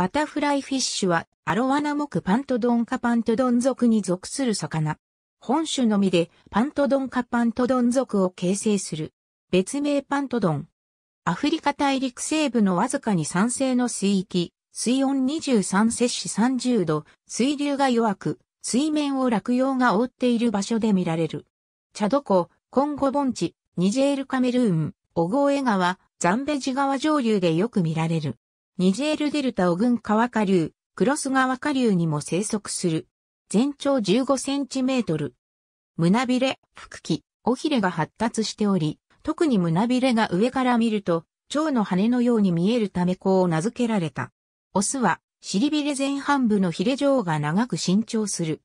バタフライフィッシュはアロワナ目パントドンカパントドン属に属する魚。本種のみでパントドンカパントドン属を形成する。別名パントドン。アフリカ大陸西部のわずかに酸性の水域、水温23摂氏30度、水流が弱く、水面を落葉が覆っている場所で見られる。チャド湖、コンゴ盆地、ニジェールカメルーン、オゴーエ川、ザンベジ川上流でよく見られる。ニジェールデルタオグン川下流、クロス川下流にも生息する。全長15センチメートル。胸びれ、腹気、尾ひれが発達しており、特に胸びれが上から見ると、蝶の羽のように見えるため子を名付けられた。オスは、尻びれ前半部のヒレ状が長く伸長する。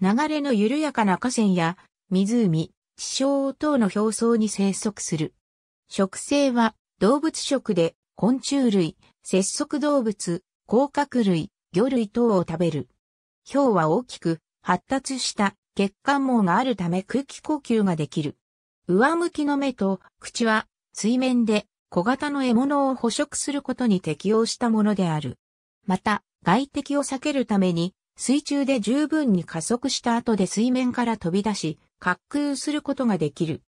流れの緩やかな河川や、湖、地小等の表層に生息する。植生は動物食で昆虫類、節足動物、甲殻類、魚類等を食べる。氷は大きく、発達した血管網があるため空気呼吸ができる。上向きの目と口は水面で小型の獲物を捕食することに適応したものである。また、外敵を避けるために水中で十分に加速した後で水面から飛び出し、滑空することができる。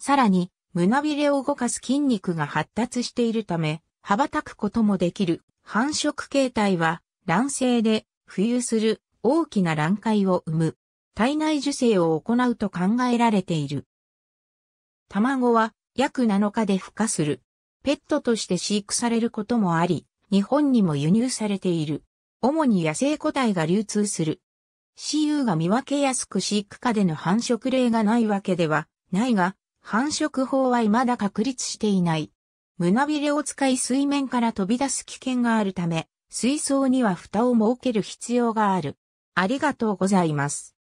さらに、胸びれを動かす筋肉が発達しているため、羽ばたくこともできる繁殖形態は卵性で浮遊する大きな卵塊を生む体内受精を行うと考えられている。卵は約7日で孵化する。ペットとして飼育されることもあり、日本にも輸入されている。主に野生個体が流通する。CU が見分けやすく飼育下での繁殖例がないわけではないが、繁殖法は未だ確立していない。胸びれを使い水面から飛び出す危険があるため、水槽には蓋を設ける必要がある。ありがとうございます。